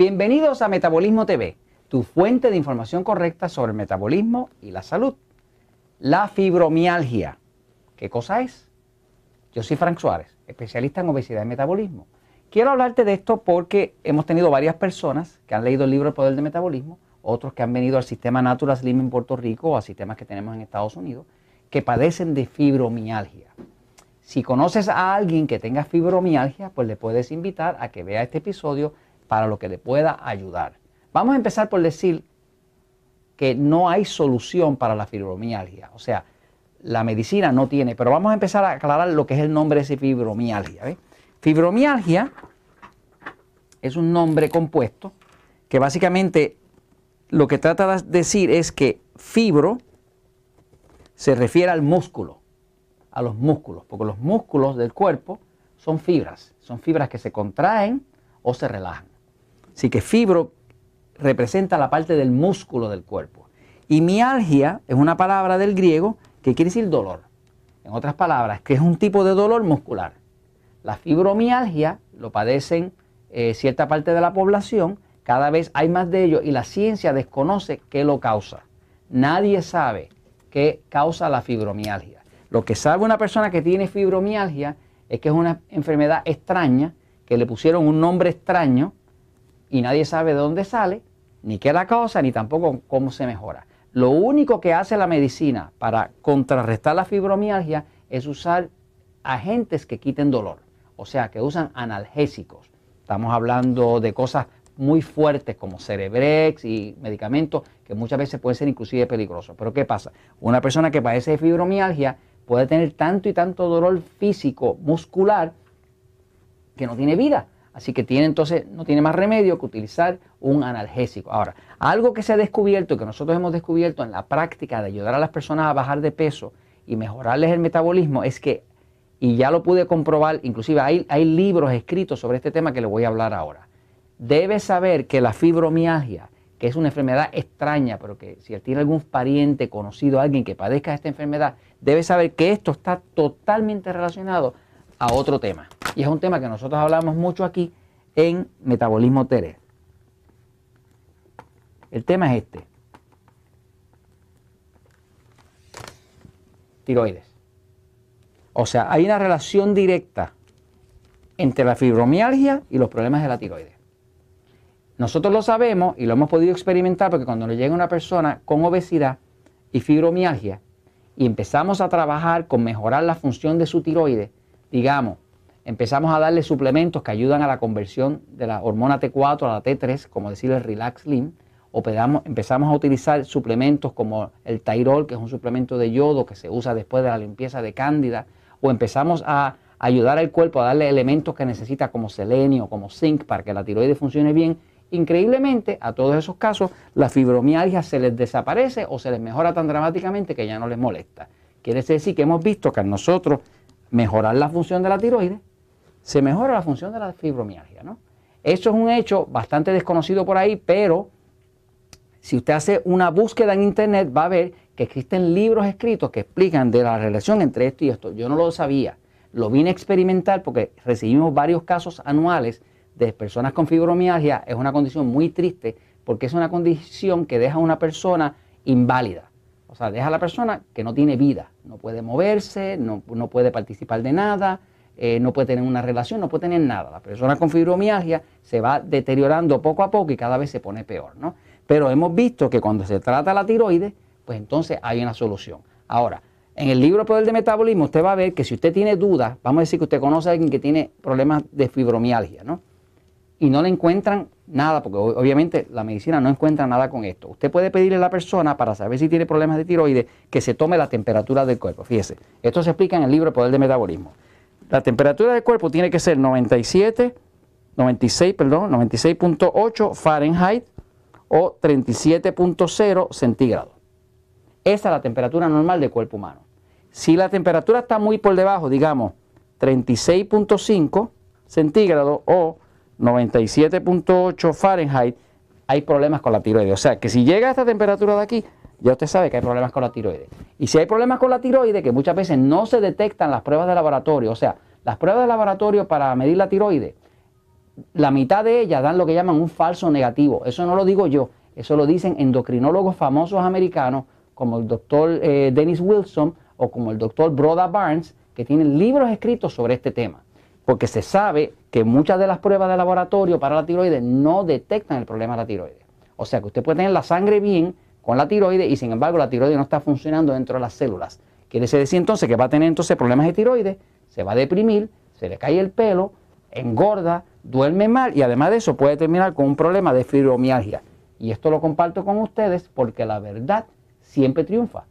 Bienvenidos a Metabolismo TV, tu fuente de información correcta sobre el metabolismo y la salud. La fibromialgia, ¿qué cosa es? Yo soy Frank Suárez, especialista en obesidad y metabolismo. Quiero hablarte de esto porque hemos tenido varias personas que han leído el libro El Poder del Metabolismo, otros que han venido al sistema Natural Slim en Puerto Rico o a sistemas que tenemos en Estados Unidos, que padecen de fibromialgia. Si conoces a alguien que tenga fibromialgia, pues le puedes invitar a que vea este episodio para lo que le pueda ayudar. Vamos a empezar por decir que no hay solución para la fibromialgia. O sea, la medicina no tiene, pero vamos a empezar a aclarar lo que es el nombre de fibromialgia. Fibromialgia es un nombre compuesto que básicamente lo que trata de decir es que fibro se refiere al músculo, a los músculos, porque los músculos del cuerpo son fibras, son fibras que se contraen o se relajan. Así que fibro representa la parte del músculo del cuerpo. Y mialgia es una palabra del griego que quiere decir dolor. En otras palabras, que es un tipo de dolor muscular. La fibromialgia lo padecen eh, cierta parte de la población, cada vez hay más de ellos y la ciencia desconoce qué lo causa. Nadie sabe qué causa la fibromialgia. Lo que sabe una persona que tiene fibromialgia es que es una enfermedad extraña, que le pusieron un nombre extraño, y nadie sabe de dónde sale, ni qué la causa, ni tampoco cómo se mejora. Lo único que hace la medicina para contrarrestar la fibromialgia es usar agentes que quiten dolor, o sea, que usan analgésicos. Estamos hablando de cosas muy fuertes como Cerebrex y medicamentos que muchas veces pueden ser inclusive peligrosos. Pero ¿qué pasa? Una persona que padece de fibromialgia puede tener tanto y tanto dolor físico, muscular, que no tiene vida. Así que tiene entonces, no tiene más remedio que utilizar un analgésico. Ahora, algo que se ha descubierto y que nosotros hemos descubierto en la práctica de ayudar a las personas a bajar de peso y mejorarles el metabolismo es que, y ya lo pude comprobar, inclusive hay, hay libros escritos sobre este tema que le voy a hablar ahora. debe saber que la fibromialgia, que es una enfermedad extraña, pero que si tiene algún pariente, conocido, alguien que padezca esta enfermedad, debe saber que esto está totalmente relacionado a otro tema. Y es un tema que nosotros hablamos mucho aquí en Metabolismo Tere. El tema es este. Tiroides. O sea, hay una relación directa entre la fibromialgia y los problemas de la tiroides. Nosotros lo sabemos y lo hemos podido experimentar porque cuando nos llega una persona con obesidad y fibromialgia y empezamos a trabajar con mejorar la función de su tiroides, digamos, empezamos a darle suplementos que ayudan a la conversión de la hormona T4 a la T3, como decirle Relax Lean, o empezamos a utilizar suplementos como el Tyrol que es un suplemento de yodo que se usa después de la limpieza de cándida, o empezamos a ayudar al cuerpo a darle elementos que necesita como selenio, como zinc, para que la tiroides funcione bien. Increíblemente, a todos esos casos, la fibromialgia se les desaparece o se les mejora tan dramáticamente que ya no les molesta. Quiere decir que hemos visto que nosotros mejorar la función de la tiroides, se mejora la función de la fibromialgia. ¿no? Eso es un hecho bastante desconocido por ahí, pero si usted hace una búsqueda en internet va a ver que existen libros escritos que explican de la relación entre esto y esto. Yo no lo sabía, lo vine a experimentar porque recibimos varios casos anuales de personas con fibromialgia. Es una condición muy triste porque es una condición que deja a una persona inválida. O sea, deja a la persona que no tiene vida, no puede moverse, no, puede participar de nada, eh, no puede tener una relación, no puede tener nada. La persona con fibromialgia se va deteriorando poco a poco y cada vez se pone peor, ¿no? Pero hemos visto que cuando se trata la tiroides, pues entonces hay una solución. Ahora, en el libro Poder de Metabolismo usted va a ver que si usted tiene dudas, vamos a decir que usted conoce a alguien que tiene problemas de fibromialgia, ¿no? y no le encuentran nada, porque obviamente la medicina no encuentra nada con esto. Usted puede pedirle a la persona para saber si tiene problemas de tiroides que se tome la temperatura del cuerpo. Fíjese, esto se explica en el libro Poder del Metabolismo. La temperatura del cuerpo tiene que ser 97, 96, perdón, 96.8 Fahrenheit o 37.0 centígrados. Esa es la temperatura normal del cuerpo humano. Si la temperatura está muy por debajo, digamos 36.5 centígrados o 97.8 Fahrenheit, hay problemas con la tiroides. O sea, que si llega a esta temperatura de aquí, ya usted sabe que hay problemas con la tiroides. Y si hay problemas con la tiroides, que muchas veces no se detectan las pruebas de laboratorio, o sea, las pruebas de laboratorio para medir la tiroides, la mitad de ellas dan lo que llaman un falso negativo. Eso no lo digo yo, eso lo dicen endocrinólogos famosos americanos como el doctor eh, Dennis Wilson o como el doctor Broda Barnes, que tienen libros escritos sobre este tema porque se sabe que muchas de las pruebas de laboratorio para la tiroides no detectan el problema de la tiroides. O sea que usted puede tener la sangre bien con la tiroides y sin embargo la tiroides no está funcionando dentro de las células. Quiere decir entonces que va a tener entonces problemas de tiroides, se va a deprimir, se le cae el pelo, engorda, duerme mal y además de eso puede terminar con un problema de fibromialgia. Y esto lo comparto con ustedes porque la verdad siempre triunfa.